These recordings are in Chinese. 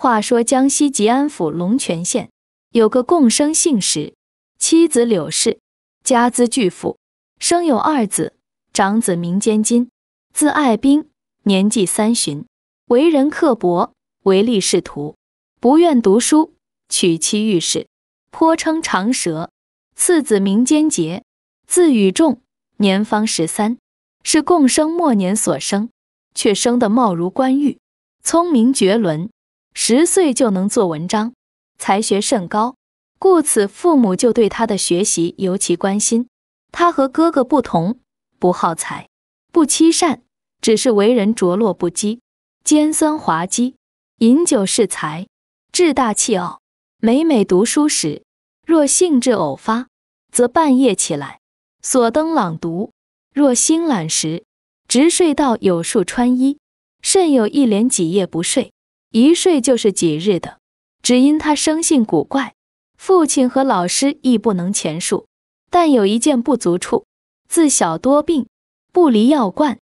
话说江西吉安府龙泉县有个共生姓氏，妻子柳氏，家资巨富，生有二子。长子名坚金，字爱兵，年纪三旬，为人刻薄，唯利是图，不愿读书。娶妻御史，颇称长舌。次子名坚杰，字雨仲，年方十三，是共生末年所生，却生得貌如冠玉，聪明绝伦。十岁就能做文章，才学甚高，故此父母就对他的学习尤其关心。他和哥哥不同，不好财，不欺善，只是为人着落不羁，尖酸滑稽，饮酒是财，志大气傲。每每读书时，若兴致偶发，则半夜起来，索灯朗读；若心懒时，直睡到有数穿衣，甚有一连几夜不睡。一睡就是几日的，只因他生性古怪，父亲和老师亦不能前述。但有一件不足处，自小多病，不离药罐。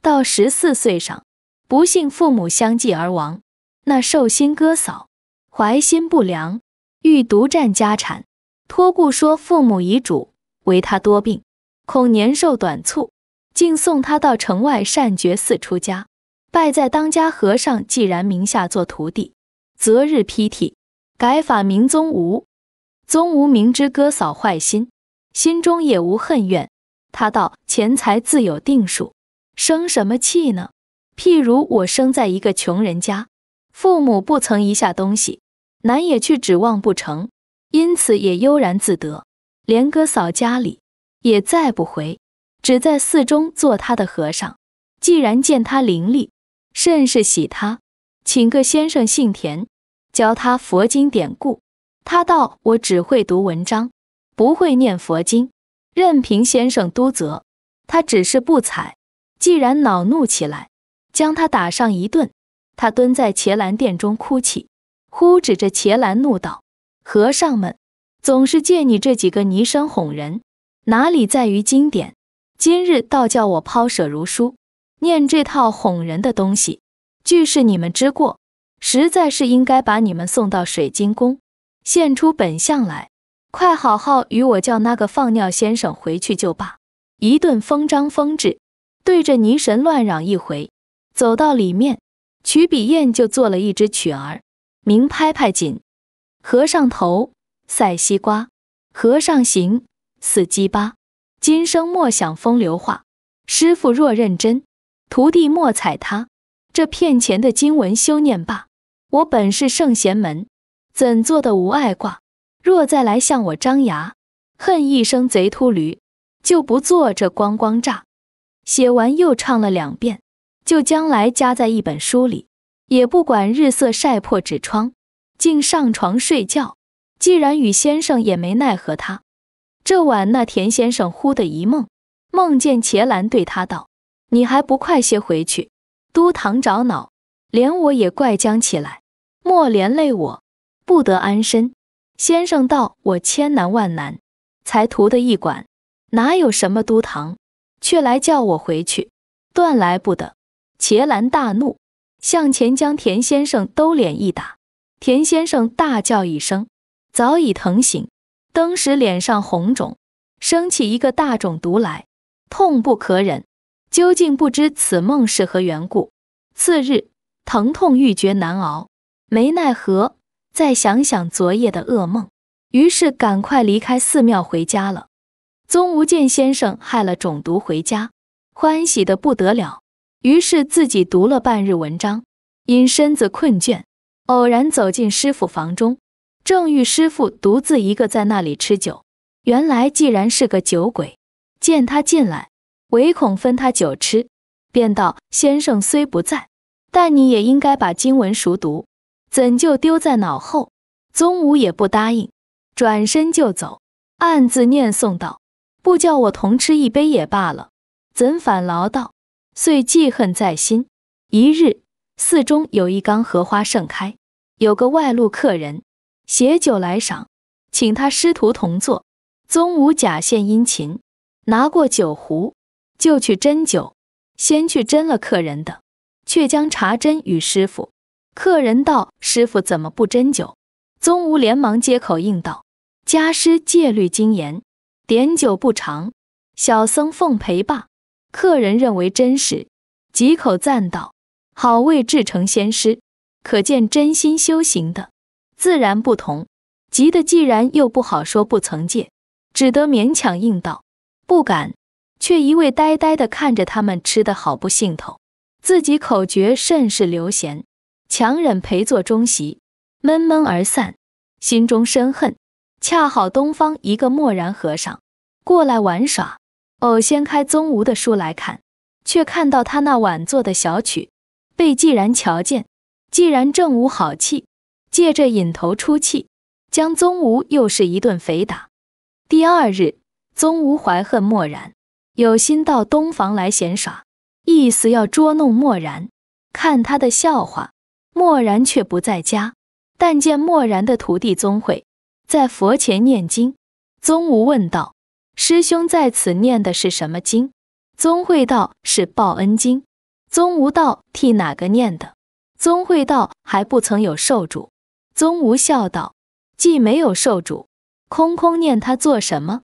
到十四岁上，不幸父母相继而亡。那寿星哥嫂怀心不良，欲独占家产，托故说父母遗嘱，唯他多病，恐年寿短促，竟送他到城外善觉寺出家。拜在当家和尚，既然名下做徒弟，择日披剃，改法名宗无。宗无明知哥嫂坏心，心中也无恨怨。他道：钱财自有定数，生什么气呢？譬如我生在一个穷人家，父母不曾一下东西，难也去指望不成，因此也悠然自得，连哥嫂家里也再不回，只在寺中做他的和尚。既然见他伶俐，甚是喜他，请个先生姓田，教他佛经典故。他道：“我只会读文章，不会念佛经。任凭先生督责，他只是不睬。既然恼怒起来，将他打上一顿。他蹲在茄蓝殿中哭泣，忽指着茄蓝怒道：‘和尚们总是借你这几个泥僧哄人，哪里在于经典？今日倒叫我抛舍如书。”念这套哄人的东西，俱是你们之过，实在是应该把你们送到水晶宫，现出本相来。快好好与我叫那个放尿先生回去就罢。一顿疯张疯指，对着泥神乱嚷一回。走到里面，取笔砚就做了一支曲儿，名《拍拍紧》，和尚头赛西瓜，和尚行似鸡巴，今生莫想风流话。师傅若认真。徒弟莫踩他，这骗钱的经文修念罢。我本是圣贤门，怎做的无碍卦？若再来向我张牙，恨一声贼秃驴，就不做这光光诈。写完又唱了两遍，就将来夹在一本书里，也不管日色晒破纸窗，竟上床睡觉。既然与先生也没奈何他，这晚那田先生忽的一梦，梦见茄兰对他道。你还不快些回去，都堂长恼，连我也怪将起来，莫连累我，不得安身。先生道：“我千难万难，才图得一管，哪有什么都堂？却来叫我回去，断来不得。”茄兰大怒，向前将田先生兜脸一打，田先生大叫一声，早已疼醒，登时脸上红肿，生起一个大肿毒来，痛不可忍。究竟不知此梦是何缘故。次日，疼痛欲绝，难熬，没奈何，再想想昨夜的噩梦，于是赶快离开寺庙回家了。宗无间先生害了肿毒回家，欢喜的不得了，于是自己读了半日文章，因身子困倦，偶然走进师傅房中，正遇师傅独自一个在那里吃酒。原来既然是个酒鬼，见他进来。唯恐分他酒吃，便道：“先生虽不在，但你也应该把经文熟读，怎就丢在脑后？”宗武也不答应，转身就走，暗自念诵道：“不叫我同吃一杯也罢了，怎反唠叨？”遂记恨在心。一日，寺中有一缸荷花盛开，有个外路客人携酒来赏，请他师徒同坐。宗武假献殷勤，拿过酒壶。就去斟酒，先去斟了客人的，却将茶斟与师傅。客人道：“师傅怎么不斟酒？”宗吾连忙接口应道：“家师戒律精严，点酒不长，小僧奉陪罢。”客人认为真实，几口赞道：“好味至诚，仙师可见，真心修行的自然不同。”急的既然又不好说不曾戒，只得勉强应道：“不敢。”却一味呆呆地看着他们吃得好不兴头，自己口诀甚是流闲，强忍陪坐中席，闷闷而散，心中深恨。恰好东方一个默然和尚过来玩耍，偶掀开宗吾的书来看，却看到他那晚做的小曲，被既然瞧见，既然正无好气，借着引头出气，将宗吾又是一顿肥打。第二日，宗吾怀恨默然。有心到东房来闲耍，意思要捉弄墨然，看他的笑话。墨然却不在家，但见墨然的徒弟宗慧在佛前念经。宗无问道：“师兄在此念的是什么经？”宗会道：“是报恩经。”宗无道：“替哪个念的？”宗会道：“还不曾有受主。”宗无笑道：“既没有受主，空空念他做什么？”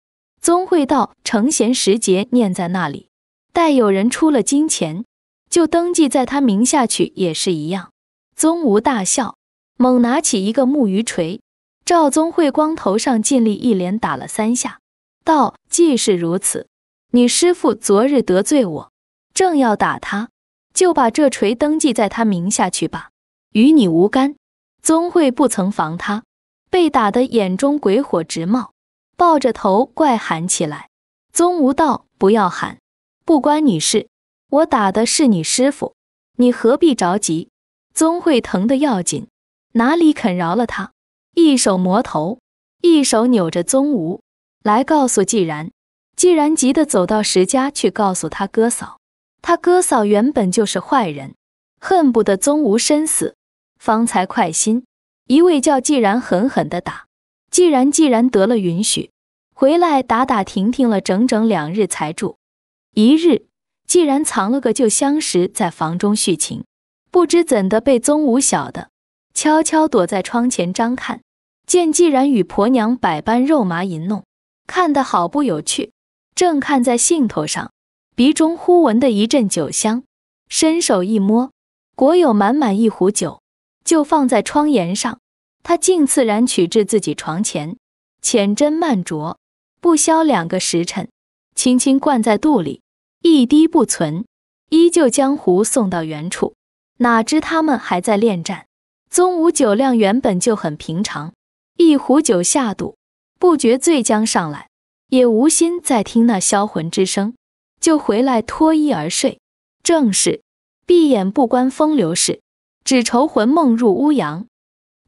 宗慧道：“成贤时节念在那里，待有人出了金钱，就登记在他名下去也是一样。”宗无大笑，猛拿起一个木鱼锤，照宗慧光头上尽力一连打了三下，道：“既是如此，你师傅昨日得罪我，正要打他，就把这锤登记在他名下去吧，与你无干。”宗慧不曾防他，被打得眼中鬼火直冒。抱着头怪喊起来，宗无道，不要喊，不关你事，我打的是你师傅，你何必着急？宗会疼得要紧，哪里肯饶了他？一手磨头，一手扭着宗无来告诉既然，既然急得走到石家去告诉他哥嫂，他哥嫂原本就是坏人，恨不得宗无身死，方才快心，一味叫既然狠狠地打。既然既然得了允许，回来打打停停了整整两日才住一日。既然藏了个旧相识在房中叙情，不知怎的被宗武晓得，悄悄躲在窗前张看，见既然与婆娘百般肉麻淫弄，看得好不有趣。正看在兴头上，鼻中忽闻的一阵酒香，伸手一摸，果有满满一壶酒，就放在窗沿上。他竟自然取至自己床前，浅斟慢酌，不消两个时辰，轻轻灌在肚里，一滴不存，依旧将壶送到原处。哪知他们还在恋战。宗武酒量原本就很平常，一壶酒下肚，不觉醉将上来，也无心再听那销魂之声，就回来脱衣而睡。正是：闭眼不关风流事，只愁魂梦入乌阳。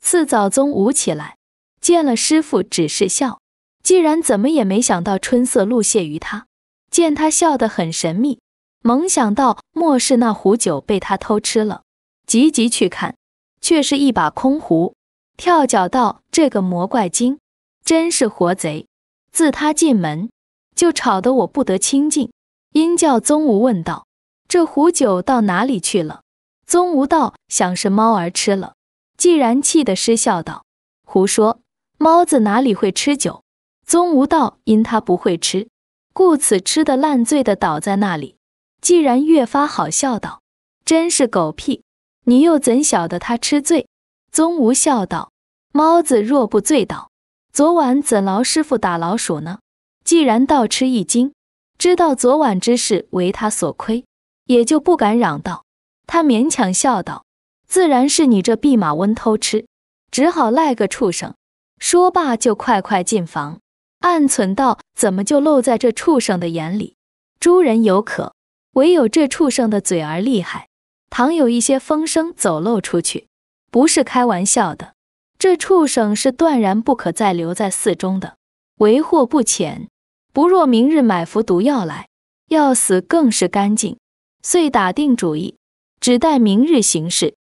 四早宗舞起来，见了师傅只是笑。既然怎么也没想到春色露泄于他，见他笑得很神秘，猛想到莫是那壶酒被他偷吃了，急急去看，却是一把空壶，跳脚道：“这个魔怪精，真是活贼！自他进门，就吵得我不得清静。”因叫宗无问道：“这壶酒到哪里去了？”宗无道：“想是猫儿吃了。”既然气得失笑道：“胡说，猫子哪里会吃酒？”宗无道因他不会吃，故此吃得烂醉的倒在那里。既然越发好笑道：“真是狗屁！你又怎晓得他吃醉？”宗无笑道：“猫子若不醉倒，昨晚怎劳师傅打老鼠呢？”既然倒吃一惊，知道昨晚之事为他所亏，也就不敢嚷道。他勉强笑道。自然是你这弼马温偷吃，只好赖个畜生。说罢，就快快进房，暗存道：怎么就漏在这畜生的眼里？诸人有可，唯有这畜生的嘴儿厉害。倘有一些风声走漏出去，不是开玩笑的。这畜生是断然不可再留在寺中的，为祸不浅。不若明日买服毒药来，要死更是干净。遂打定主意，只待明日行事。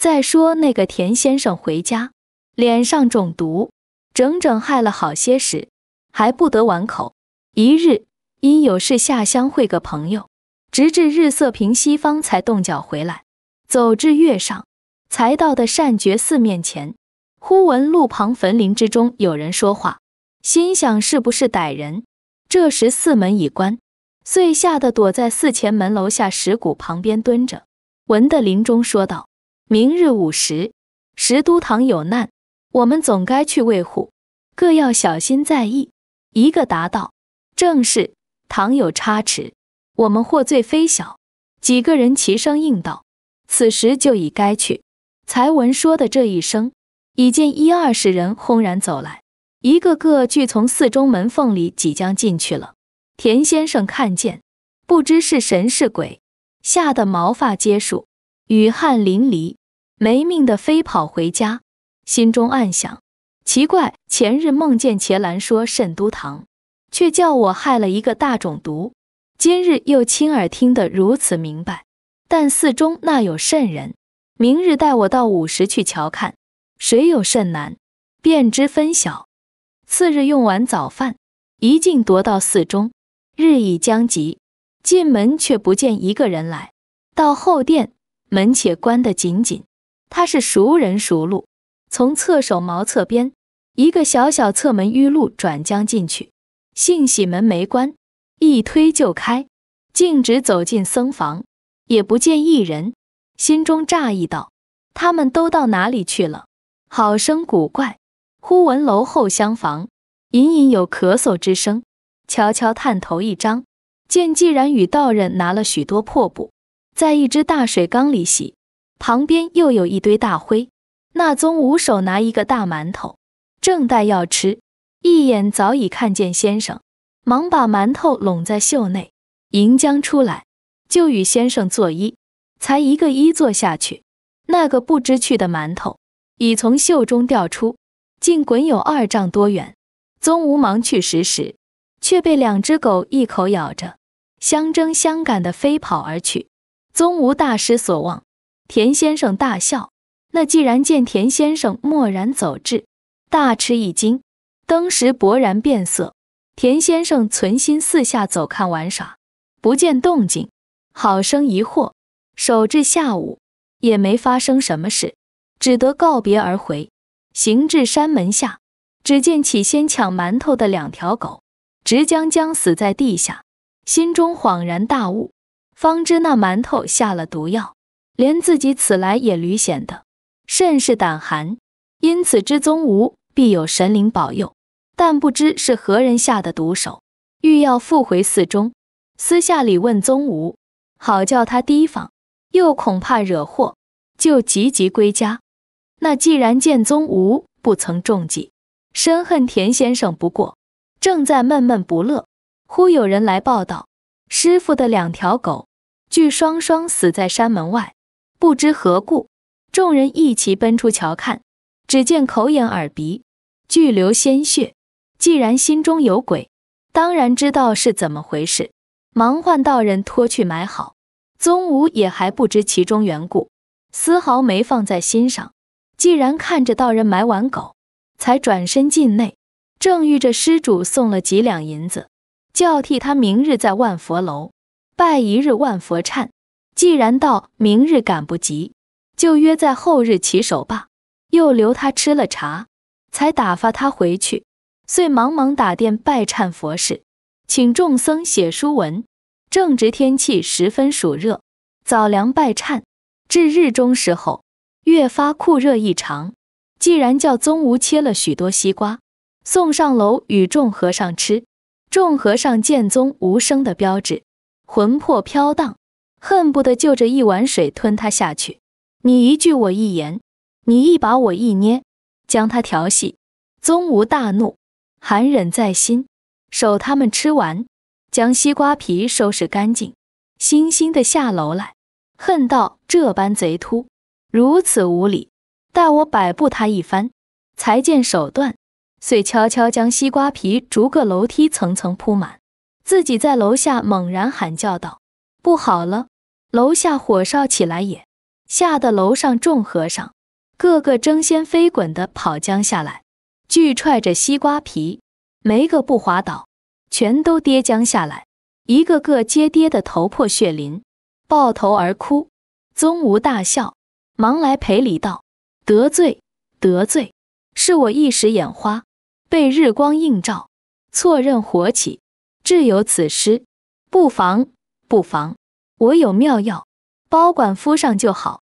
再说那个田先生回家，脸上中毒，整整害了好些时，还不得完口。一日因有事下乡会个朋友，直至日色平西方才动脚回来。走至月上，才到的善觉寺面前，忽闻路旁坟林之中有人说话，心想是不是歹人？这时寺门已关，遂吓得躲在寺前门楼下石鼓旁边蹲着，闻得林中说道。明日午时，十都堂有难，我们总该去卫护，各要小心在意。一个答道：“正是，倘有差池，我们获罪非小。”几个人齐声应道：“此时就已该去。”才闻说的这一声，已见一二十人轰然走来，一个个俱从寺中门缝里即将进去了。田先生看见，不知是神是鬼，吓得毛发皆竖，雨汗淋漓。没命的飞跑回家，心中暗想：奇怪，前日梦见伽蓝说慎都堂，却叫我害了一个大种毒；今日又亲耳听得如此明白。但寺中那有圣人？明日带我到午时去瞧看，谁有甚难，便知分晓。次日用完早饭，一径踱到寺中，日已将及，进门却不见一个人来。到后殿，门且关得紧紧。他是熟人熟路，从侧手茅厕边一个小小侧门淤路转将进去，幸喜门没关，一推就开，径直走进僧房，也不见一人，心中诧异道：“他们都到哪里去了？好生古怪！”忽闻楼后厢房隐隐有咳嗽之声，悄悄探头一张，见既然与道人拿了许多破布，在一只大水缸里洗。旁边又有一堆大灰，那宗无手拿一个大馒头，正待要吃，一眼早已看见先生，忙把馒头拢在袖内，迎将出来，就与先生作揖，才一个揖坐下去，那个不知趣的馒头已从袖中掉出，竟滚有二丈多远，宗无忙去拾时，却被两只狗一口咬着，相争相赶的飞跑而去，宗无大失所望。田先生大笑，那既然见田先生默然走至，大吃一惊，登时勃然变色。田先生存心四下走看玩耍，不见动静，好生疑惑，守至下午，也没发生什么事，只得告别而回。行至山门下，只见起先抢馒头的两条狗，直将将死在地下，心中恍然大悟，方知那馒头下了毒药。连自己此来也屡显的，甚是胆寒，因此知宗吾必有神灵保佑，但不知是何人下的毒手，欲要复回寺中，私下里问宗吾，好叫他提防，又恐怕惹祸，就急急归家。那既然见宗吾不曾中计，深恨田先生，不过正在闷闷不乐，忽有人来报道，师傅的两条狗，俱双双死在山门外。不知何故，众人一齐奔出桥看，只见口眼耳鼻俱流鲜血。既然心中有鬼，当然知道是怎么回事，忙唤道人拖去埋好。宗吾也还不知其中缘故，丝毫没放在心上。既然看着道人埋完狗，才转身进内，正遇着施主送了几两银子，叫替他明日在万佛楼拜一日万佛忏。既然到明日赶不及，就约在后日起手吧。又留他吃了茶，才打发他回去。遂忙忙打电拜忏佛事，请众僧写书文。正值天气十分暑热，早凉拜忏，至日中时候，越发酷热异常。既然叫宗吾切了许多西瓜，送上楼与众和尚吃。众和尚见宗吾生的标志，魂魄飘荡。恨不得就着一碗水吞他下去。你一句我一言，你一把我一捏，将他调戏。宗无大怒，含忍在心，守他们吃完，将西瓜皮收拾干净，悻悻的下楼来，恨道：“这般贼秃，如此无礼，待我摆布他一番，才见手段。”遂悄悄将西瓜皮逐个楼梯层层铺满，自己在楼下猛然喊叫道。不好了，楼下火烧起来也，吓得楼上众和尚，个个争先飞滚的跑江下来，俱踹着西瓜皮，没个不滑倒，全都跌江下来，一个个皆跌得头破血淋，抱头而哭。宗无大笑，忙来赔礼道：“得罪，得罪，是我一时眼花，被日光映照，错认火起，至有此失，不妨。”不妨，我有妙药，包管敷上就好。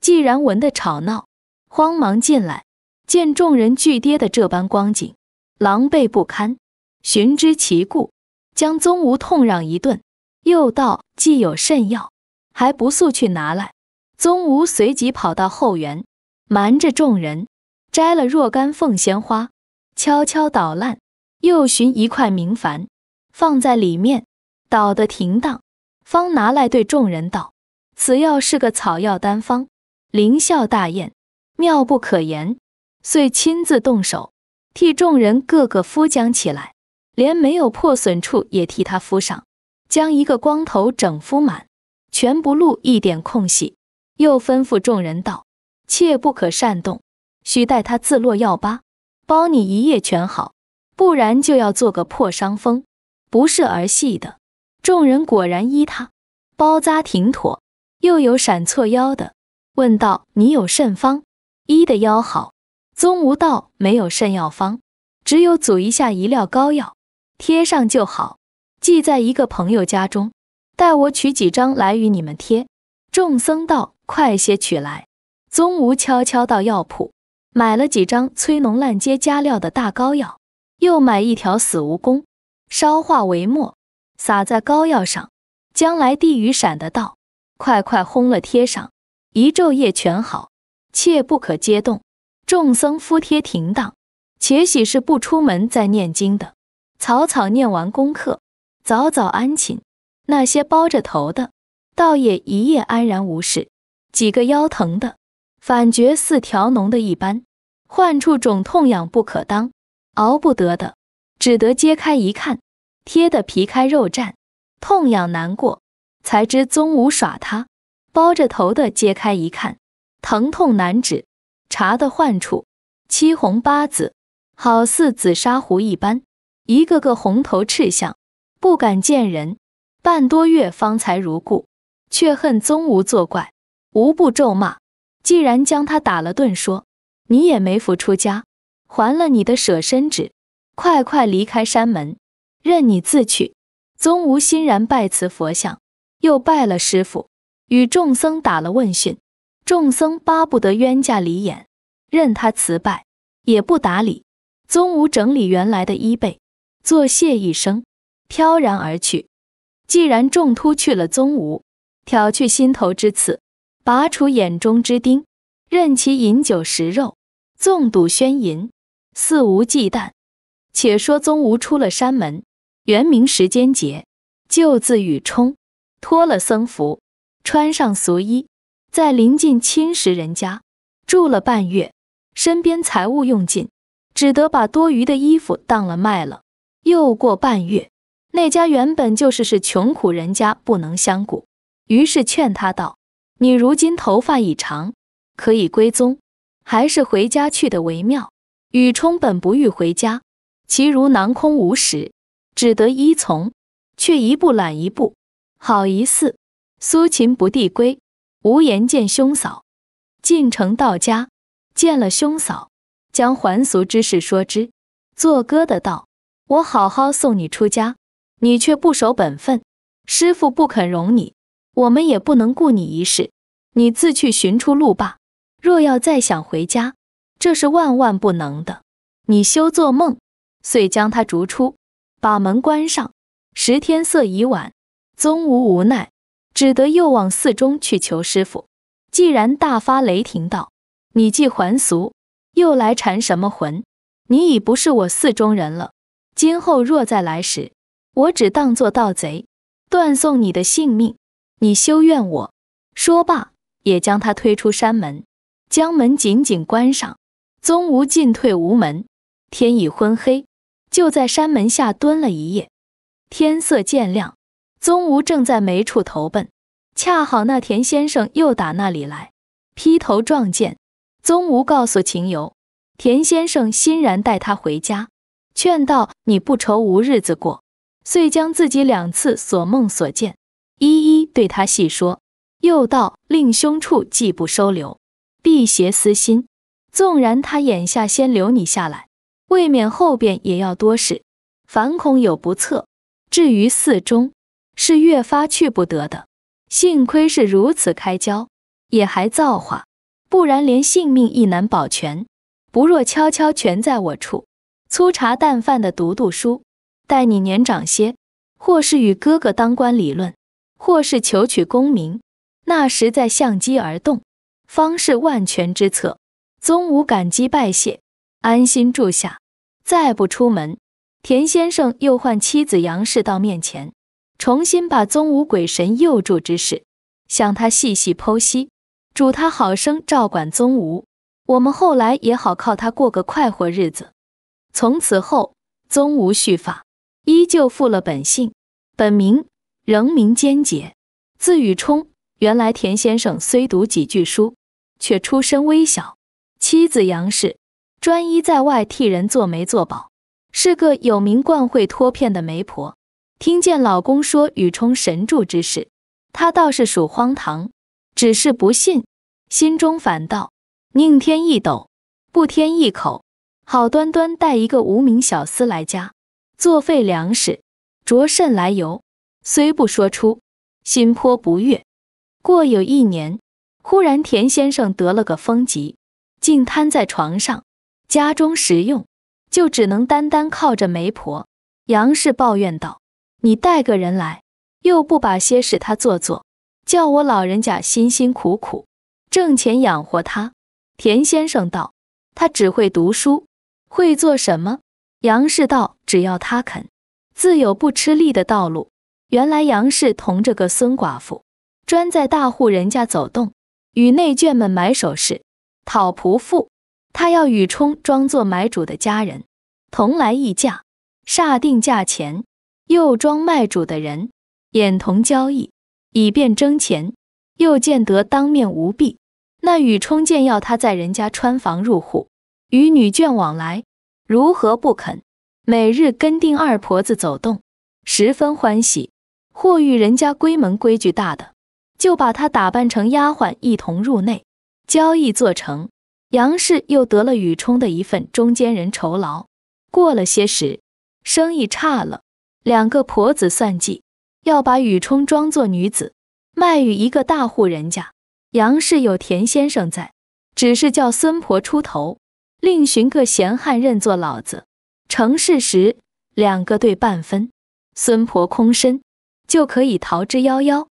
既然闻得吵闹，慌忙进来，见众人聚跌的这般光景，狼狈不堪。寻知其故，将宗吾痛嚷一顿，又道：“既有甚药，还不速去拿来？”宗吾随即跑到后园，瞒着众人，摘了若干凤仙花，悄悄捣烂，又寻一块明矾，放在里面，捣得停当。方拿来对众人道：“此药是个草药丹方，灵效大验，妙不可言。”遂亲自动手，替众人各个敷浆起来，连没有破损处也替他敷上，将一个光头整敷满，全不露一点空隙。又吩咐众人道：“切不可擅动，须待他自落药疤，包你一夜全好，不然就要做个破伤风，不是儿戏的。”众人果然依他，包扎挺妥，又有闪错腰的，问道：“你有甚方医的腰好？”宗无道没有甚药方，只有组一下一料膏药，贴上就好。寄在一个朋友家中，待我取几张来与你们贴。众僧道：“快些取来。”宗无悄悄到药铺买了几张催农烂接加料的大膏药，又买一条死蜈蚣，烧化为末。撒在膏药上，将来地雨闪的到，快快烘了贴上，一昼夜全好，切不可揭动。众僧敷贴停当，且喜是不出门，再念经的，草草念完功课，早早安寝。那些包着头的，倒也一夜安然无事；几个腰疼的，反觉似条龙的一般，患处肿痛痒不可当，熬不得的，只得揭开一看。贴的皮开肉绽，痛痒难过，才知宗吾耍他。包着头的揭开一看，疼痛难止。查的患处，七红八紫，好似紫砂壶一般，一个个红头赤相，不敢见人。半多月方才如故，却恨宗吾作怪，无不咒骂。既然将他打了顿，说：“你也没福出家，还了你的舍身指，快快离开山门。”任你自取，宗吾欣然拜辞佛像，又拜了师傅，与众僧打了问讯。众僧巴不得冤家离眼，任他辞拜，也不打理。宗吾整理原来的衣被，作谢一声，飘然而去。既然众突去了，宗吾挑去心头之刺，拔除眼中之钉，任其饮酒食肉，纵赌宣淫，肆无忌惮。且说宗吾出了山门。原名时间杰，旧字雨冲，脱了僧服，穿上俗衣，在临近侵蚀人家住了半月，身边财物用尽，只得把多余的衣服当了卖了。又过半月，那家原本就是是穷苦人家，不能相顾，于是劝他道：“你如今头发已长，可以归宗，还是回家去的为妙。”雨冲本不欲回家，其如囊空无实。只得依从，却一步懒一步，好一似苏秦不递归，无颜见兄嫂。进城到家，见了兄嫂，将还俗之事说之。做哥的道：“我好好送你出家，你却不守本分，师傅不肯容你，我们也不能顾你一事，你自去寻出路罢。若要再想回家，这是万万不能的，你休做梦。”遂将他逐出。把门关上。时天色已晚，宗无无奈，只得又往寺中去求师傅。既然大发雷霆道：“你既还俗，又来缠什么魂？你已不是我寺中人了。今后若再来时，我只当做盗贼，断送你的性命。你休怨我。”说罢，也将他推出山门，将门紧紧关上。宗无进退无门，天已昏黑。就在山门下蹲了一夜，天色渐亮，宗吾正在没处投奔，恰好那田先生又打那里来，劈头撞见。宗吾告诉秦游，田先生欣然带他回家，劝道：“你不愁无日子过。”遂将自己两次所梦所见，一一对他细说。又道：“令兄处既不收留，辟邪私心，纵然他眼下先留你下来。”未免后边也要多事，反恐有不测。至于寺中，是越发去不得的。幸亏是如此开交，也还造化，不然连性命亦难保全。不若悄悄全在我处，粗茶淡饭的读读书，待你年长些，或是与哥哥当官理论，或是求取功名，那时再相机而动，方是万全之策。宗武感激拜谢，安心住下。再不出门，田先生又唤妻子杨氏到面前，重新把宗无鬼神佑助之事向他细细剖析，嘱他好生照管宗无，我们后来也好靠他过个快活日子。从此后，宗无续法，依旧复了本性，本名，仍名坚杰，字雨冲。原来田先生虽读几句书，却出身微小，妻子杨氏。专一在外替人做媒做保，是个有名惯会托骗的媒婆。听见老公说雨冲神助之事，他倒是属荒唐，只是不信，心中反道：宁添一斗，不添一口。好端端带一个无名小厮来家，作废粮食，着甚来由？虽不说出，心颇不悦。过有一年，忽然田先生得了个风疾，竟瘫在床上。家中实用，就只能单单靠着媒婆。杨氏抱怨道：“你带个人来，又不把些事他做做，叫我老人家辛辛苦苦挣钱养活他。”田先生道：“他只会读书，会做什么？”杨氏道：“只要他肯，自有不吃力的道路。”原来杨氏同这个孙寡妇，专在大户人家走动，与内眷们买首饰，讨仆妇。他要与冲装作买主的家人，同来议价；煞定价钱，又装卖主的人，眼同交易，以便争钱，又见得当面无弊。那与冲见要他在人家穿房入户，与女眷往来，如何不肯？每日跟定二婆子走动，十分欢喜。或遇人家闺门规矩大的，就把他打扮成丫鬟，一同入内，交易做成。杨氏又得了宇冲的一份中间人酬劳。过了些时，生意差了，两个婆子算计，要把宇冲装作女子，卖与一个大户人家。杨氏有田先生在，只是叫孙婆出头，另寻个闲汉认作老子。成事时，两个对半分，孙婆空身就可以逃之夭夭。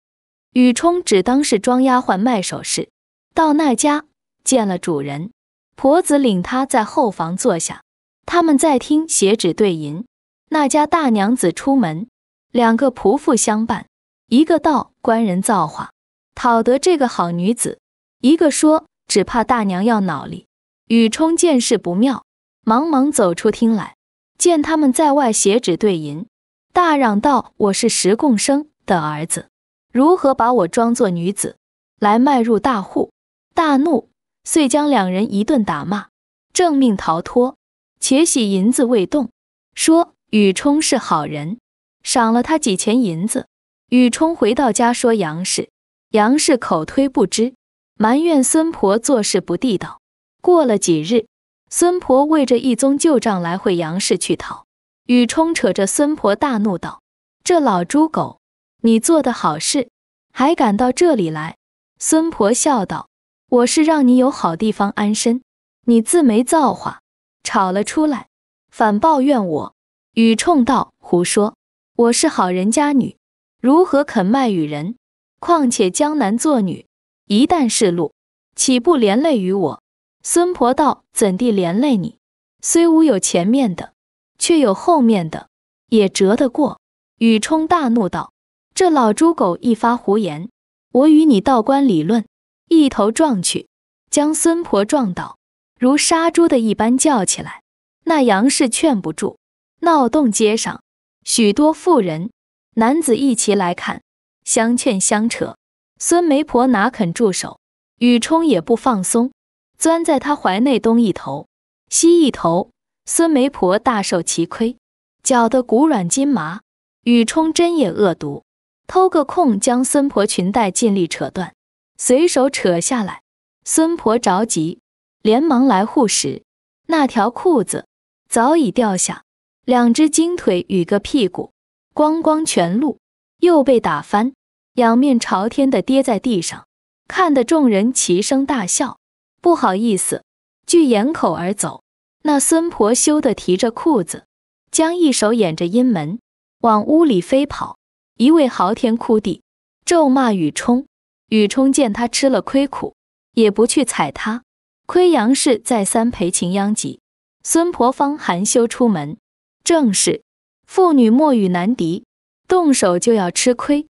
宇冲只当是装丫鬟卖首饰，到那家。见了主人，婆子领他在后房坐下。他们在厅写纸对银。那家大娘子出门，两个仆妇相伴。一个道：“官人造化，讨得这个好女子。”一个说：“只怕大娘要脑力。”雨冲见势不妙，忙忙走出厅来，见他们在外写纸对银，大嚷道：“我是石贡生的儿子，如何把我装作女子，来卖入大户？”大怒。遂将两人一顿打骂，正命逃脱，且喜银子未动，说宇冲是好人，赏了他几钱银子。宇冲回到家说杨氏，杨氏口推不知，埋怨孙婆做事不地道。过了几日，孙婆为这一宗旧账来回杨氏去讨，宇冲扯着孙婆大怒道：“这老猪狗，你做的好事，还敢到这里来？”孙婆笑道。我是让你有好地方安身，你自没造化，吵了出来，反抱怨我。雨冲道：“胡说！我是好人家女，如何肯卖与人？况且江南做女，一旦是路，岂不连累于我？”孙婆道：“怎地连累你？虽无有前面的，却有后面的，也折得过。”雨冲大怒道：“这老猪狗一发胡言！我与你道观理论。”一头撞去，将孙婆撞倒，如杀猪的一般叫起来。那杨氏劝不住，闹动街上，许多妇人、男子一起来看，相劝相扯。孙媒婆哪肯住手？宇冲也不放松，钻在他怀内，东一头，西一头。孙媒婆大受其亏，搅得骨软筋麻。宇冲真也恶毒，偷个空将孙婆裙带尽力扯断。随手扯下来，孙婆着急，连忙来护时，那条裤子早已掉下，两只金腿与个屁股光光全露，又被打翻，仰面朝天的跌在地上，看得众人齐声大笑。不好意思，俱掩口而走。那孙婆羞得提着裤子，将一手掩着阴门，往屋里飞跑，一位嚎天哭地，咒骂雨冲。雨冲见他吃了亏苦，也不去睬他。亏杨氏再三赔情央及，孙婆方含羞出门。正是父女莫与难敌，动手就要吃亏。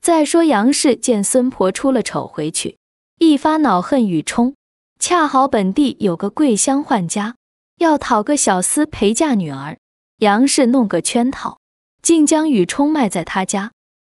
再说杨氏见孙婆出了丑，回去一发恼恨雨冲。恰好本地有个桂香换家，要讨个小厮陪嫁女儿。杨氏弄个圈套，竟将雨冲卖在他家。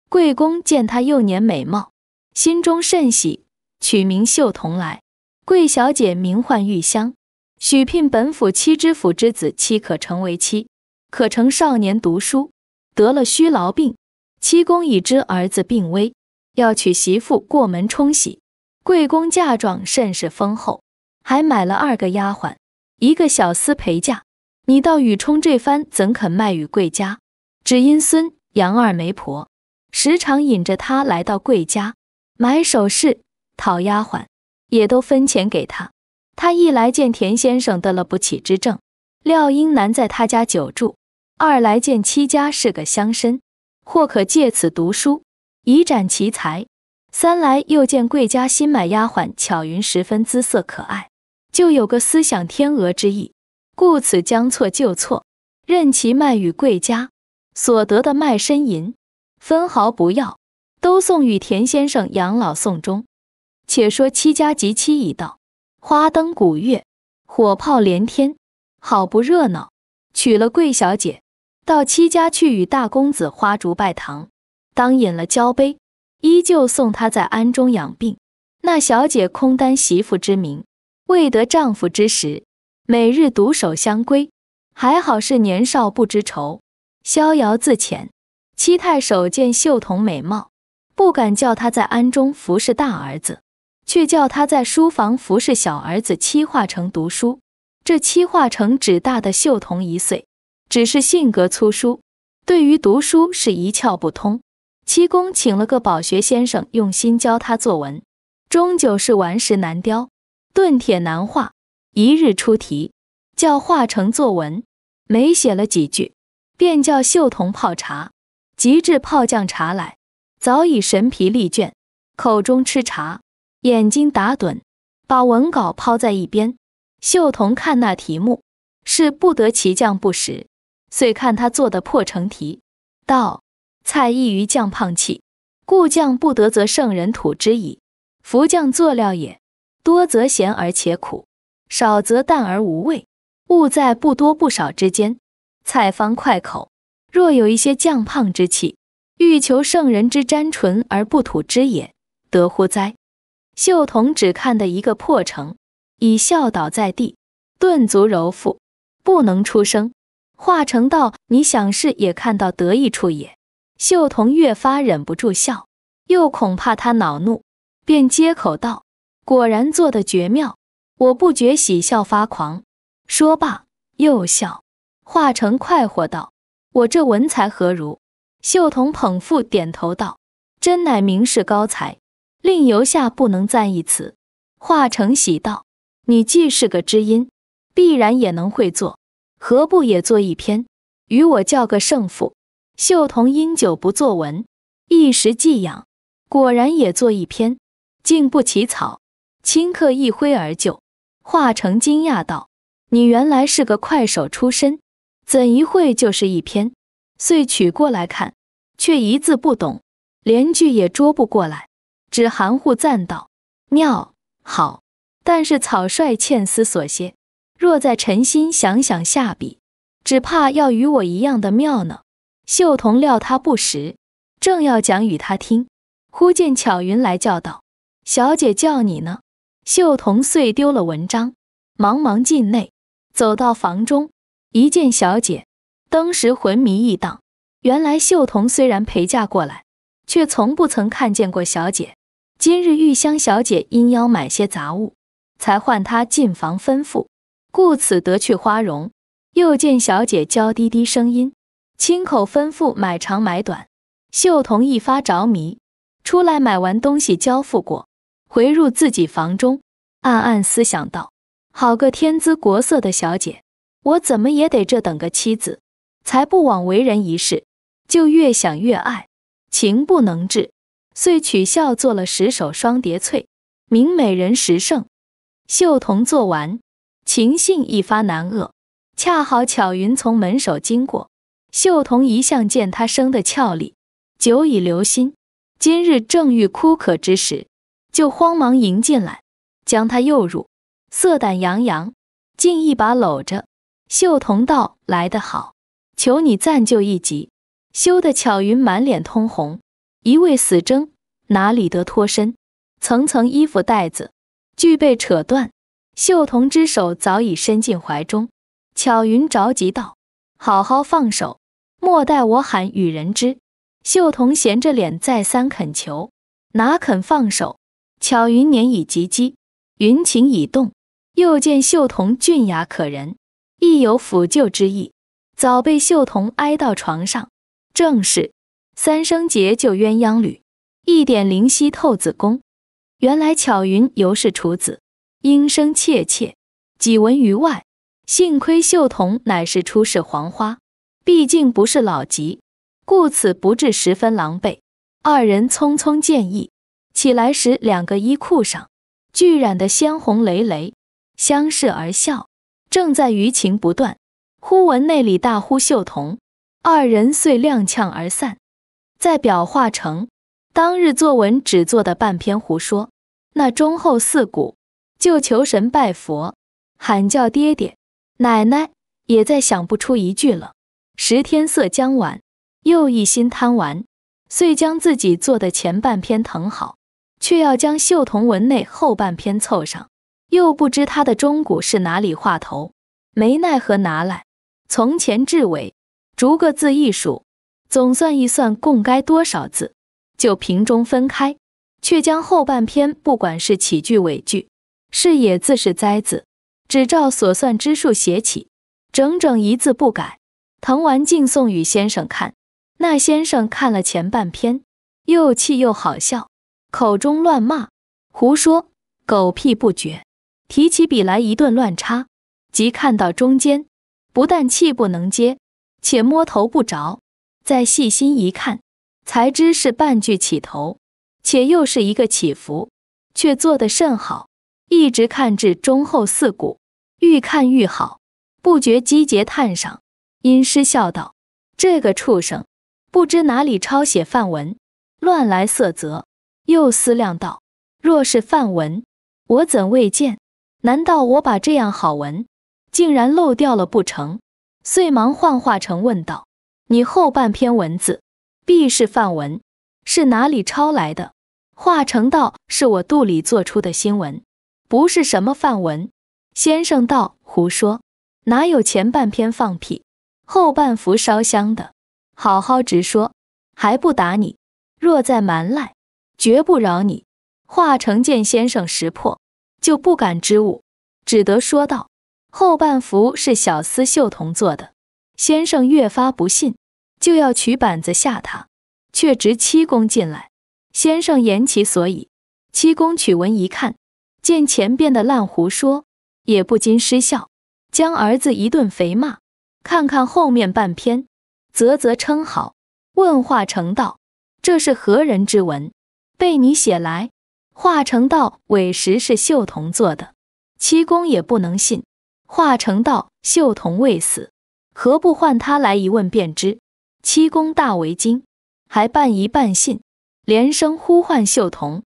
桂公见他幼年美貌。心中甚喜，取名秀童来。贵小姐名唤玉香，许聘本府七知府之子，妻可成为妻？可成少年读书，得了虚劳病。七公已知儿子病危，要娶媳妇过门冲喜。贵公嫁妆甚是丰厚，还买了二个丫鬟，一个小厮陪嫁。你到雨冲这番，怎肯卖与贵家？只因孙杨二媒婆，时常引着他来到贵家。买首饰、讨丫鬟，也都分钱给他。他一来见田先生得了不起之症，廖英男在他家久住；二来见戚家是个乡绅，或可借此读书，以展奇才；三来又见贵家新买丫鬟巧云十分姿色可爱，就有个思想天鹅之意，故此将错就错，任其卖与贵家，所得的卖身银，分毫不要。都送与田先生养老送终。且说戚家及期已到，花灯鼓乐，火炮连天，好不热闹。娶了桂小姐，到戚家去与大公子花烛拜堂，当饮了交杯，依旧送他在庵中养病。那小姐空担媳妇之名，未得丈夫之实，每日独守相闺，还好是年少不知愁，逍遥自遣。戚太守见秀童美貌。不敢叫他在庵中服侍大儿子，却叫他在书房服侍小儿子七化成读书。这七化成只大的秀童一岁，只是性格粗疏，对于读书是一窍不通。七公请了个饱学先生，用心教他作文，终究是顽石难雕，钝铁难化。一日出题，叫化成作文，没写了几句，便叫秀童泡茶，急至泡将茶来。早已神疲力倦，口中吃茶，眼睛打盹，把文稿抛在一边。秀童看那题目是不得其将不食，遂看他做的破成题，道：“菜易于酱胖气，故酱不得则圣人吐之矣。夫将作料也，多则咸而且苦，少则淡而无味，物在不多不少之间，菜方快口。若有一些酱胖之气。”欲求圣人之沾纯而不吐之也，得乎哉？秀童只看的一个破城，已笑倒在地，顿足揉腹，不能出声。化成道：“你想是也看到得意处也。”秀童越发忍不住笑，又恐怕他恼怒，便接口道：“果然做得绝妙，我不觉喜笑发狂。”说罢又笑。化成快活道：“我这文才何如？”秀童捧腹点头道：“真乃名士高才，令游下不能赞一词。”华成喜道：“你既是个知音，必然也能会作，何不也作一篇，与我较个胜负？”秀童因久不作文，一时寄养，果然也作一篇，竟不起草，顷刻一挥而就。华成惊讶道：“你原来是个快手出身，怎一会就是一篇？”遂取过来看，却一字不懂，连句也捉不过来，只含糊赞道：“妙好，但是草率欠思索些。若在沉心想想下笔，只怕要与我一样的妙呢。”秀童料他不识，正要讲与他听，忽见巧云来叫道：“小姐叫你呢。”秀童遂丢了文章，忙忙进内，走到房中，一见小姐。当时魂迷意荡，原来秀童虽然陪嫁过来，却从不曾看见过小姐。今日玉香小姐因要买些杂物，才唤她进房吩咐，故此得去花容。又见小姐娇滴滴声音，亲口吩咐买长买短，秀童一发着迷。出来买完东西交付过，回入自己房中，暗暗思想道：“好个天姿国色的小姐，我怎么也得这等个妻子。”才不枉为人一世，就越想越爱，情不能至，遂取笑做了十首双叠翠，名美人十胜。秀童做完，情性一发难遏，恰好巧云从门首经过，秀童一向见她生得俏丽，久已留心，今日正欲枯渴之时，就慌忙迎进来，将她诱入，色胆洋洋，竟一把搂着秀童道：“来得好。”求你暂救一急，羞得巧云满脸通红，一味死争，哪里得脱身？层层衣服带子俱被扯断，秀童之手早已伸进怀中。巧云着急道：“好好放手，莫待我喊与人知。”秀童闲着脸再三恳求，哪肯放手？巧云年已及笄，云情已动，又见秀童俊雅可人，亦有抚救之意。早被秀童挨到床上，正是三生劫救鸳鸯侣，一点灵犀透子宫。原来巧云犹是处子，应声切切，几闻于外。幸亏秀童乃是初世黄花，毕竟不是老疾，故此不至十分狼狈。二人匆匆见意，起来时两个衣裤上俱染的鲜红累累，相视而笑，正在余情不断。忽闻内里大呼“秀童”，二人遂踉跄而散。再表化成，当日作文只做的半篇胡说，那忠厚四古就求神拜佛，喊叫爹爹奶奶，也再想不出一句了。时天色将晚，又一心贪玩，遂将自己做的前半篇誊好，却要将秀童文内后半篇凑上，又不知他的钟鼓是哪里话头，没奈何拿来。从前至尾，逐个字一数，总算一算，共该多少字？就瓶中分开，却将后半篇，不管是起句、尾句，是也字是哉字，只照所算之数写起，整整一字不改。腾完，敬送与先生看。那先生看了前半篇，又气又好笑，口中乱骂，胡说狗屁不绝。提起笔来，一顿乱插，即看到中间。不但气不能接，且摸头不着。再细心一看，才知是半句起头，且又是一个起伏，却做得甚好。一直看至中后四股，愈看愈好，不觉积节叹赏。因诗笑道：“这个畜生，不知哪里抄写范文，乱来色泽。”又思量道：“若是范文，我怎未见？难道我把这样好文？”竟然漏掉了不成？遂忙唤化成问道：“你后半篇文字，必是范文，是哪里抄来的？”华成道：“是我肚里做出的新闻，不是什么范文。”先生道：“胡说！哪有前半篇放屁，后半幅烧香的？好好直说，还不打你？若再瞒赖，绝不饶你。”华成见先生识破，就不敢支吾，只得说道。后半幅是小厮秀童做的，先生越发不信，就要取板子吓他，却值七公进来。先生言其所以，七公取文一看，见前边的烂胡说，也不禁失笑，将儿子一顿肥骂。看看后面半篇，啧啧称好，问化成道：“这是何人之文？被你写来？”化成道委实是秀童做的，七公也不能信。华成道，秀童未死，何不唤他来一问便知？七公大为惊，还半疑半信，连声呼唤秀童。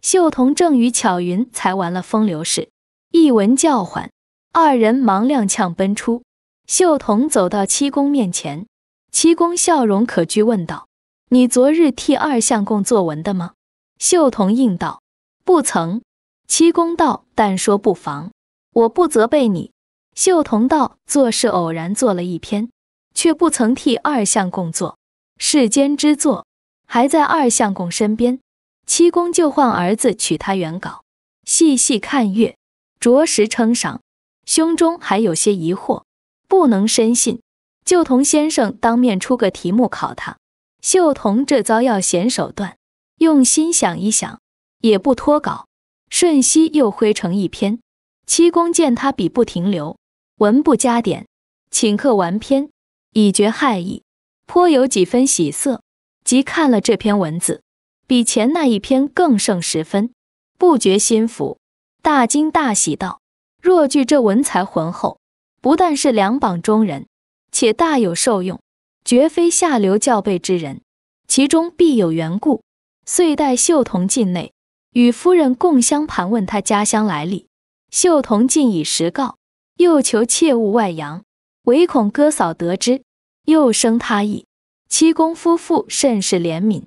秀童正与巧云才完了风流事，一闻叫唤，二人忙踉跄奔出。秀童走到七公面前，七公笑容可掬，问道：“你昨日替二相公作文的吗？”秀童应道：“不曾。”七公道：“但说不妨。”我不责备你，秀童道做事偶然做了一篇，却不曾替二相公做。世间之作，还在二相公身边，七公就唤儿子取他原稿，细细看阅，着实称赏。胸中还有些疑惑，不能深信。秀同先生当面出个题目考他，秀童这遭要显手段，用心想一想，也不脱稿，瞬息又挥成一篇。七公见他笔不停留，文不加点，顷刻完篇，已觉骇意，颇有几分喜色。即看了这篇文字，比前那一篇更胜十分，不觉心服，大惊大喜道：“若据这文才浑厚，不但是两榜中人，且大有受用，绝非下流教辈之人。其中必有缘故。”遂带秀童进内，与夫人共相盘问他家乡来历。秀童尽已实告，又求切勿外扬，唯恐哥嫂得知，又生他意。七公夫妇甚是怜悯，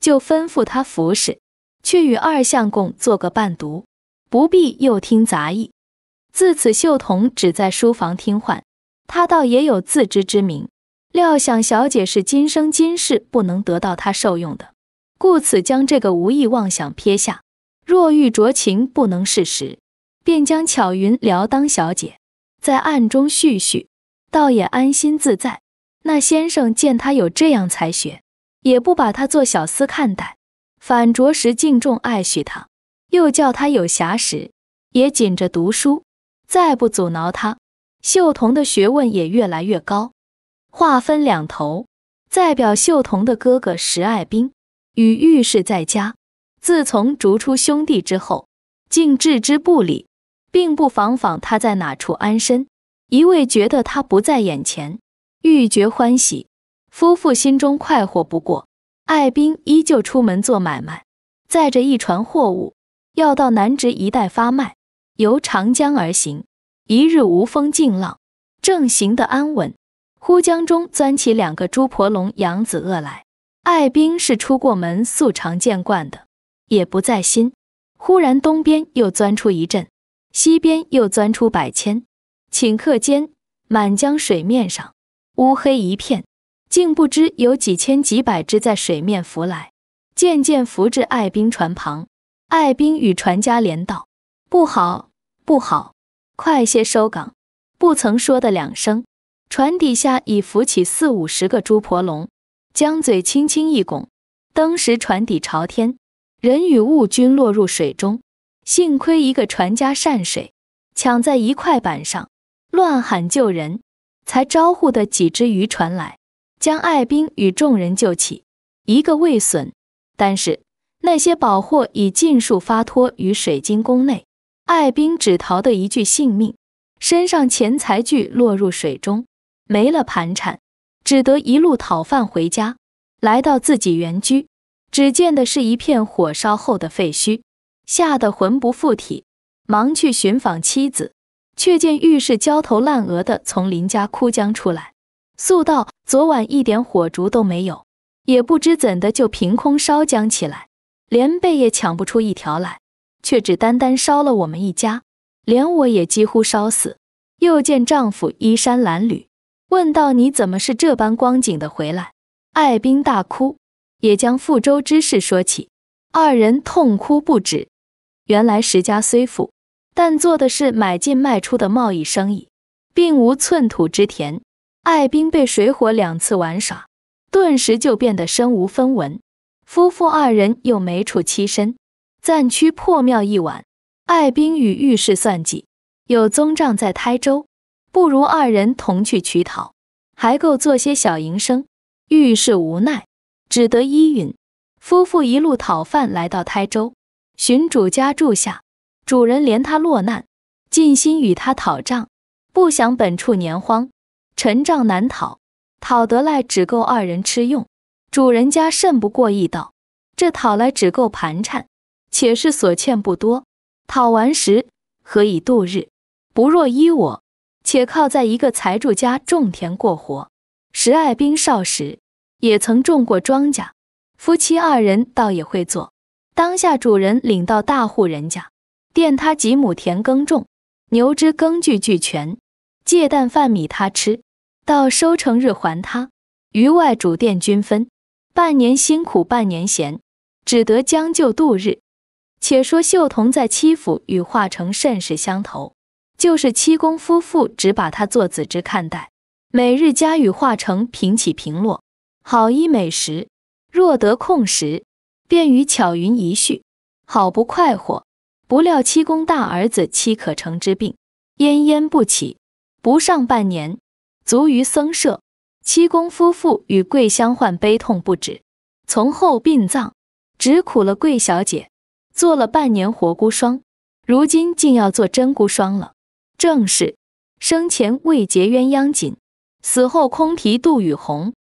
就吩咐他服侍，却与二相公做个伴读，不必又听杂役。自此，秀童只在书房听唤，他倒也有自知之明，料想小姐是今生今世不能得到他受用的，故此将这个无意妄想撇下。若欲酌情不能事实。便将巧云撩当小姐，在暗中叙叙，倒也安心自在。那先生见他有这样才学，也不把他做小厮看待，反着实敬重爱许他，又叫他有暇时也紧着读书，再不阻挠他。秀童的学问也越来越高。话分两头，代表秀童的哥哥石爱兵与玉氏在家，自从逐出兄弟之后，竟置之不理。并不访访他在哪处安身，一味觉得他不在眼前，欲绝欢喜。夫妇心中快活不过，艾兵依旧出门做买卖，载着一船货物，要到南直一带发卖，由长江而行。一日无风尽浪，正行得安稳，忽江中钻起两个猪婆龙、洋子鳄来。艾兵是出过门、素常见惯的，也不在心。忽然东边又钻出一阵。西边又钻出百千，顷刻间满江水面上乌黑一片，竟不知有几千几百只在水面浮来，渐渐浮至爱兵船旁。爱兵与船家连道：“不好，不好！快些收港！”不曾说的两声，船底下已浮起四五十个猪婆龙，将嘴轻轻一拱，登时船底朝天，人与物均落入水中。幸亏一个船家善水，抢在一块板上，乱喊救人，才招呼的几只渔船来，将艾兵与众人救起，一个未损，但是那些宝货已尽数发脱于水晶宫内，艾兵只逃得一具性命，身上钱财俱落入水中，没了盘缠，只得一路讨饭回家。来到自己原居，只见的是一片火烧后的废墟。吓得魂不附体，忙去寻访妻子，却见玉氏焦头烂额地从林家哭将出来，诉道：“昨晚一点火烛都没有，也不知怎的就凭空烧将起来，连被也抢不出一条来，却只单单烧了我们一家，连我也几乎烧死。”又见丈夫衣衫褴褛，问道：“你怎么是这般光景的回来？”爱兵大哭，也将覆舟之事说起，二人痛哭不止。原来石家虽富，但做的是买进卖出的贸易生意，并无寸土之田。艾冰被水火两次玩耍，顿时就变得身无分文。夫妇二人又没处栖身，暂居破庙一晚。艾冰与玉氏算计，有宗账在台州，不如二人同去取讨，还够做些小营生。玉氏无奈，只得依允。夫妇一路讨饭来到台州。寻主家住下，主人怜他落难，尽心与他讨账。不想本处年荒，陈账难讨，讨得来只够二人吃用。主人家甚不过意道：“这讨来只够盘缠，且是所欠不多。讨完时何以度日？不若依我，且靠在一个财主家种田过活。时爱兵少时，也曾种过庄稼，夫妻二人倒也会做。”当下主人领到大户人家，佃他几亩田耕种，牛只耕具俱全，借蛋饭米他吃，到收成日还他。余外主佃均分，半年辛苦半年闲，只得将就度日。且说秀童在七府与化成甚是相投，就是七公夫妇只把他做子侄看待，每日家与化成平起平落，好衣美食。若得空时。便与巧云一叙，好不快活。不料七公大儿子戚可成之病，奄奄不起，不上半年，卒于僧舍。七公夫妇与桂香患悲痛不止，从后殡葬，只苦了桂小姐，做了半年活孤孀，如今竟要做真孤孀了。正是，生前未结鸳鸯锦，死后空啼杜宇红。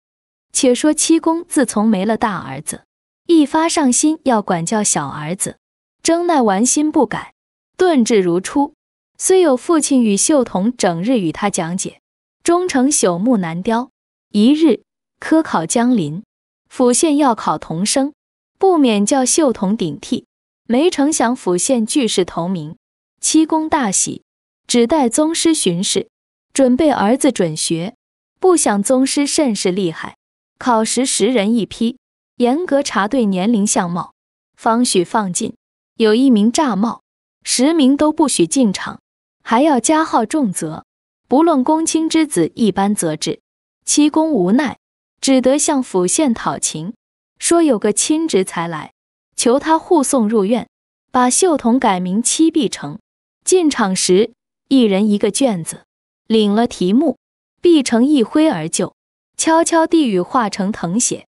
且说七公自从没了大儿子。一发上心要管教小儿子，争奈顽心不改，顿至如初。虽有父亲与秀童整日与他讲解，终成朽木难雕。一日科考江临，府县要考童生，不免叫秀童顶替。没成想府县拒试同名，七公大喜，只待宗师巡视，准备儿子准学。不想宗师甚是厉害，考时十人一批。严格查对年龄相貌，方许放进。有一名诈冒，十名都不许进场，还要加号重责。不论公卿之子，一般责治。七公无奈，只得向府县讨情，说有个亲侄才来，求他护送入院，把秀童改名七碧城。进场时，一人一个卷子，领了题目，碧城一挥而就，悄悄地与华成誊写。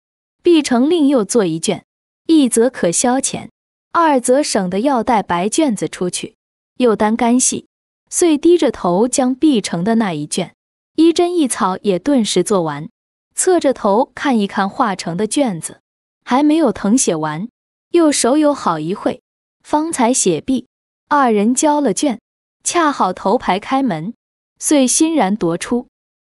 毕成另又做一卷，一则可消遣，二则省得要带白卷子出去，又担干系。遂低着头将毕成的那一卷，一针一草也顿时做完，侧着头看一看画成的卷子，还没有誊写完，又手有好一会，方才写毕。二人交了卷，恰好头牌开门，遂欣然夺出。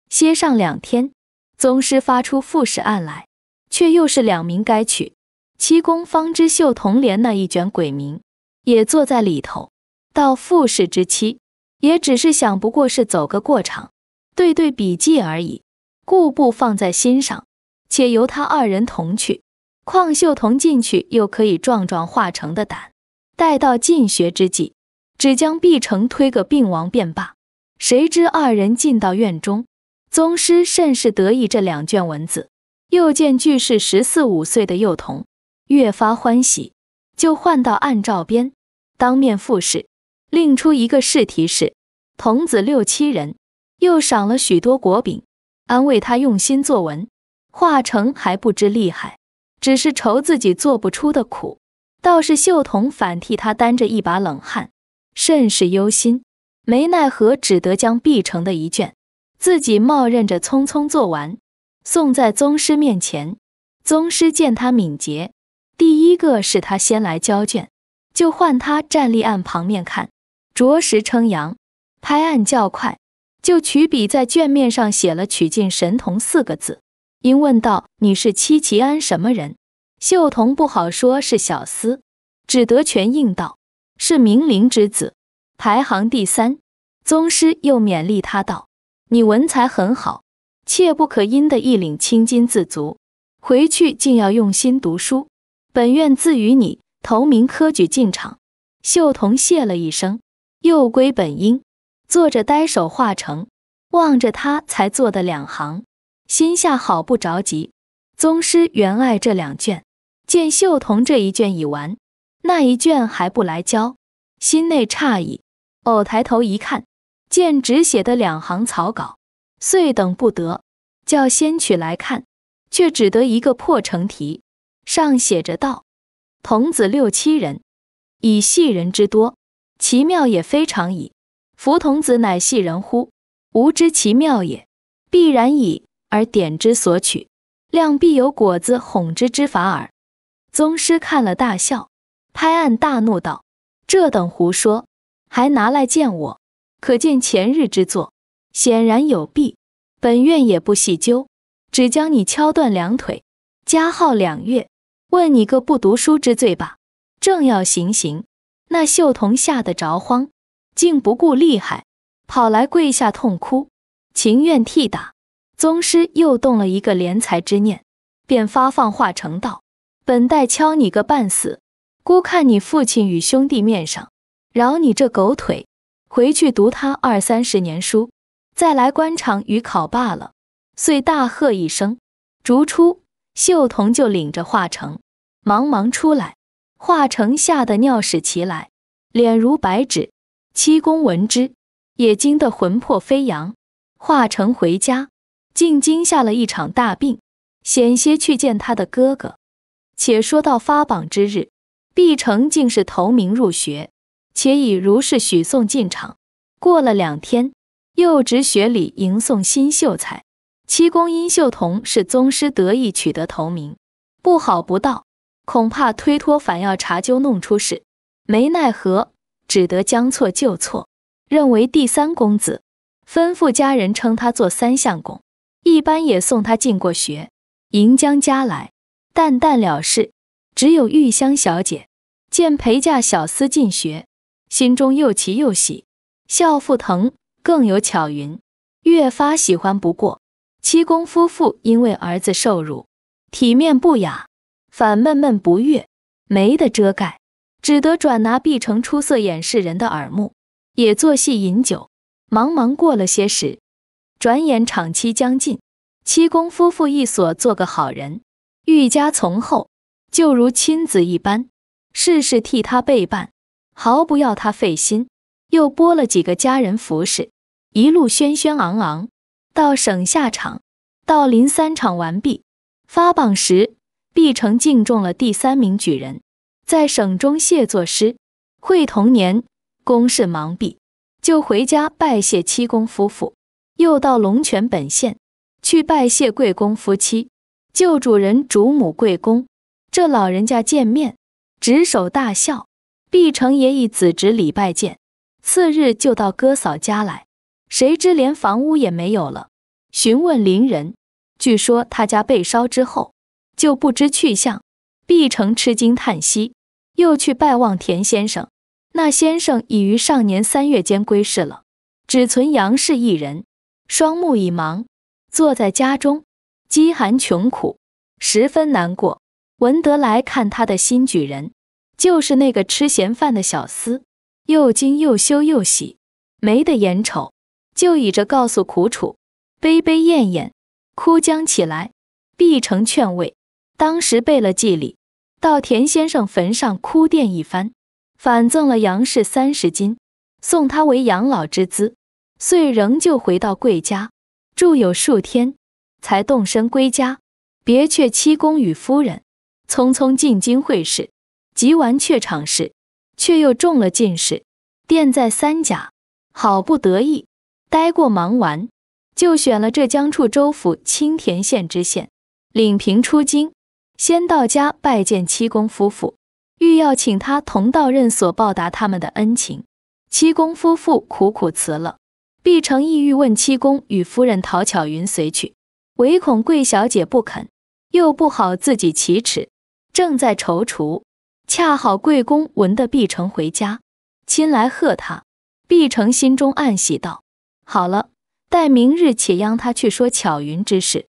歇上两天，宗师发出复使案来。却又是两名该去，七公方知秀童连那一卷鬼名也坐在里头。到复试之期，也只是想不过是走个过场，对对笔记而已，故不放在心上，且由他二人同去。况秀童进去又可以壮壮化成的胆。待到进学之际，只将毕成推个病亡便罢。谁知二人进到院中，宗师甚是得意这两卷文字。又见俱是十四五岁的幼童，越发欢喜，就换到案照边，当面复试。另出一个试题是：童子六七人，又赏了许多果饼，安慰他用心作文。化成还不知厉害，只是愁自己做不出的苦。倒是秀童反替他担着一把冷汗，甚是忧心。没奈何，只得将毕成的一卷，自己冒认着，匆匆做完。送在宗师面前，宗师见他敏捷，第一个是他先来交卷，就唤他站立案旁面看，着实称扬，拍案叫快，就取笔在卷面上写了“取进神童”四个字。因问道：“你是七奇庵什么人？”秀童不好说是小厮，只得全应道：“是明灵之子，排行第三。”宗师又勉励他道：“你文才很好。”切不可因的一领青筋自足，回去竟要用心读书。本院自与你投名科举进场。秀童谢了一声，又归本因，坐着呆手画成，望着他才做的两行，心下好不着急。宗师原爱这两卷，见秀童这一卷已完，那一卷还不来交，心内诧异。偶抬头一看，见只写的两行草稿。遂等不得，叫先取来看，却只得一个破成题，上写着道：“童子六七人，以戏人之多，其妙也非常矣。夫童子乃戏人乎？吾知其妙也，必然矣。而点之所取，量必有果子哄之之法耳。”宗师看了大笑，拍案大怒道：“这等胡说，还拿来见我？可见前日之作。”显然有弊，本院也不细究，只将你敲断两腿，加号两月，问你个不读书之罪吧。正要行刑，那秀童吓得着慌，竟不顾厉害，跑来跪下痛哭，情愿替打。宗师又动了一个怜才之念，便发放化成道，本待敲你个半死，孤看你父亲与兄弟面上，饶你这狗腿，回去读他二三十年书。再来官场与考罢了，遂大喝一声，逐出秀童，就领着华成，茫茫出来。华成吓得尿屎起来，脸如白纸。七公闻之，也惊得魂魄飞扬。华成回家，竟惊下了一场大病，险些去见他的哥哥。且说到发榜之日，毕成竟是头名入学，且已如是许送进场。过了两天。又执学礼迎送新秀才，七公殷秀童是宗师得意，取得头名，不好不道，恐怕推脱反要查究，弄出事，没奈何，只得将错就错，认为第三公子，吩咐家人称他做三相公，一般也送他进过学，迎将家来，淡淡了事。只有玉香小姐，见陪嫁小厮进学，心中又奇又喜，笑腹疼。更有巧云，越发喜欢。不过，七公夫妇因为儿子受辱，体面不雅，反闷闷不悦，没得遮盖，只得转拿碧城出色掩饰人的耳目，也做戏饮酒，忙忙过了些时。转眼场期将近，七公夫妇一所做个好人，愈加从厚，就如亲子一般，事事替他备办，毫不要他费心。又拨了几个家人服侍，一路喧喧昂昂，到省下场，到临三场完毕，发榜时，毕成敬中了第三名举人，在省中谢作诗，会同年，公事忙毕，就回家拜谢七公夫妇，又到龙泉本县去拜谢贵公夫妻，旧主人主母贵公，这老人家见面，执手大笑，毕成也以子侄礼拜见。次日就到哥嫂家来，谁知连房屋也没有了。询问邻人，据说他家被烧之后就不知去向。必成吃惊叹息，又去拜望田先生。那先生已于上年三月间归逝了，只存杨氏一人，双目已盲，坐在家中，饥寒穷苦，十分难过。闻德来看他的新举人，就是那个吃闲饭的小厮。又惊又羞又喜，没得眼瞅，就倚着告诉苦楚，悲悲咽咽，哭将起来。必成劝慰，当时备了祭礼，到田先生坟上哭奠一番，反赠了杨氏三十金，送他为养老之资。遂仍旧回到贵家，住有数天，才动身归家，别却七公与夫人，匆匆进京会试，即完却场时。却又中了进士，垫在三甲，好不得意。待过忙完，就选了浙江处州府青田县知县，领平出京。先到家拜见七公夫妇，欲要请他同到任所报答他们的恩情。七公夫妇苦苦辞了，毕成意欲问七公与夫人陶巧云随去，唯恐贵小姐不肯，又不好自己启齿，正在踌躇。恰好贵公闻得碧城回家，亲来贺他。碧城心中暗喜道：“好了，待明日且央他去说巧云之事。”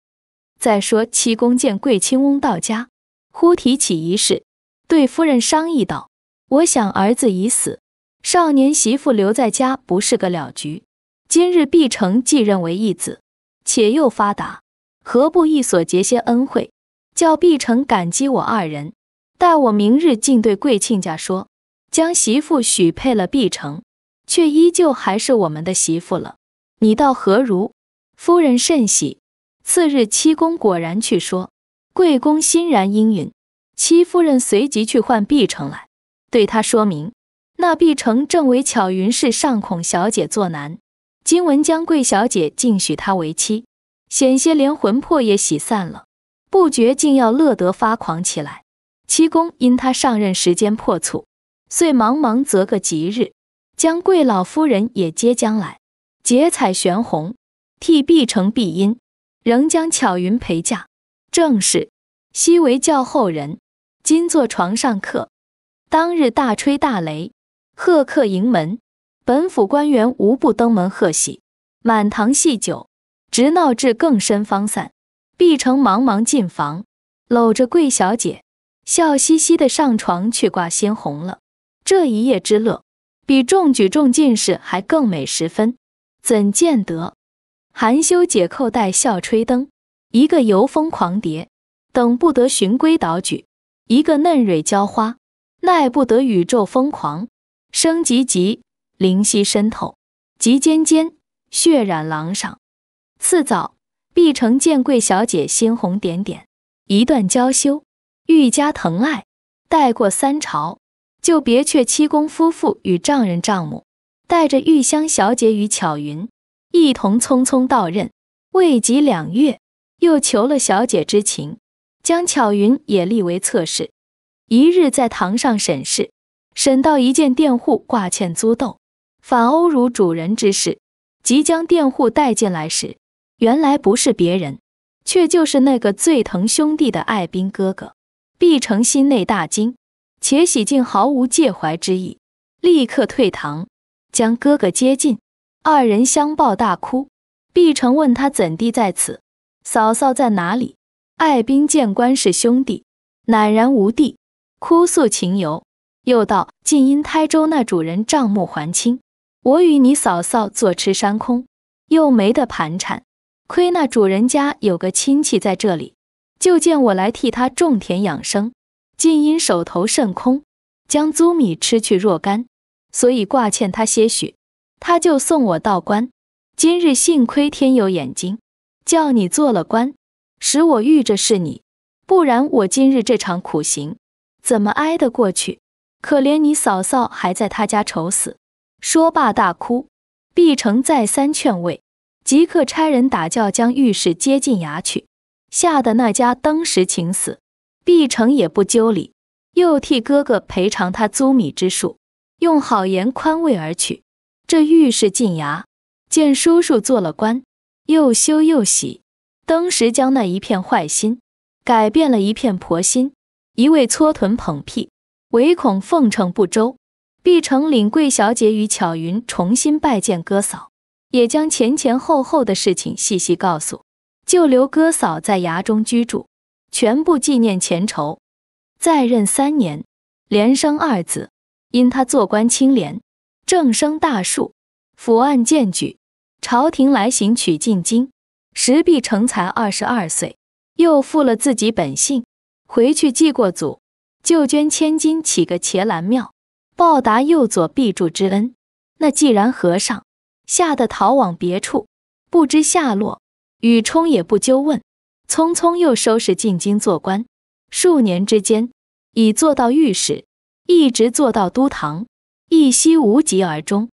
再说七公见贵亲翁到家，忽提起一事，对夫人商议道：“我想儿子已死，少年媳妇留在家不是个了局。今日碧城既认为义子，且又发达，何不一索结些恩惠，叫碧城感激我二人？”待我明日竟对贵亲家说，将媳妇许配了碧城，却依旧还是我们的媳妇了。你倒何如？夫人甚喜。次日，七公果然去说，贵公欣然应允。七夫人随即去唤碧城来，对他说明。那碧城正为巧云氏上孔小姐作难，今闻将贵小姐竟许他为妻，险些连魂魄也喜散了，不觉竟要乐得发狂起来。七公因他上任时间破促，遂忙忙择个吉日，将贵老夫人也接将来，结彩悬红，替碧城、碧英，仍将巧云陪嫁。正是：昔为教后人，今坐床上客。当日大吹大擂，贺客迎门，本府官员无不登门贺喜，满堂戏酒，直闹至更深方散。碧城忙忙进房，搂着桂小姐。笑嘻嘻的上床去挂鲜红了，这一夜之乐，比中举中进士还更美十分，怎见得？含羞解扣带，笑吹灯，一个游蜂狂蝶，等不得循规蹈矩；一个嫩蕊娇花，耐不得宇宙疯狂。生急急，灵犀深透；急尖尖，血染廊上。次早，碧城见贵小姐鲜红点点，一段娇羞。愈加疼爱，待过三朝，就别却七公夫妇与丈人丈母，带着玉香小姐与巧云，一同匆匆到任。未及两月，又求了小姐之情，将巧云也立为侧室。一日在堂上审视，审到一件佃户挂欠租斗，反殴辱主人之事，即将佃户带进来时，原来不是别人，却就是那个最疼兄弟的爱兵哥哥。毕成心内大惊，且喜竟毫无介怀之意，立刻退堂，将哥哥接进，二人相抱大哭。毕成问他怎地在此，嫂嫂在哪里？爱兵见官是兄弟，赧然无地，哭诉情由，又道：竟因台州那主人账目还清，我与你嫂嫂坐吃山空，又没得盘缠，亏那主人家有个亲戚在这里。就见我来替他种田养生，竟因手头甚空，将租米吃去若干，所以挂欠他些许，他就送我到官。今日幸亏天有眼睛，叫你做了官，使我遇着是你，不然我今日这场苦行，怎么挨得过去？可怜你嫂嫂还在他家愁死。说罢大哭，毕成再三劝慰，即刻差人打轿将御史接进衙去。吓得那家登时请死，碧城也不究理，又替哥哥赔偿他租米之数，用好言宽慰而去。这玉氏进衙，见叔叔做了官，又羞又喜，登时将那一片坏心改变了一片婆心，一味搓臀捧屁，唯恐奉承不周。碧城领桂小姐与巧云重新拜见哥嫂，也将前前后后的事情细细告诉。就留哥嫂在衙中居住，全部纪念前仇。再任三年，连生二子。因他做官清廉，正生大树，抚案荐举，朝廷来行取进京。石壁成才二十二岁，又复了自己本姓，回去祭过祖，就捐千金起个茄兰庙，报答右左壁柱之恩。那既然和尚吓得逃往别处，不知下落。宇冲也不纠问，匆匆又收拾进京做官。数年之间，已做到御史，一直做到都堂，一夕无疾而终。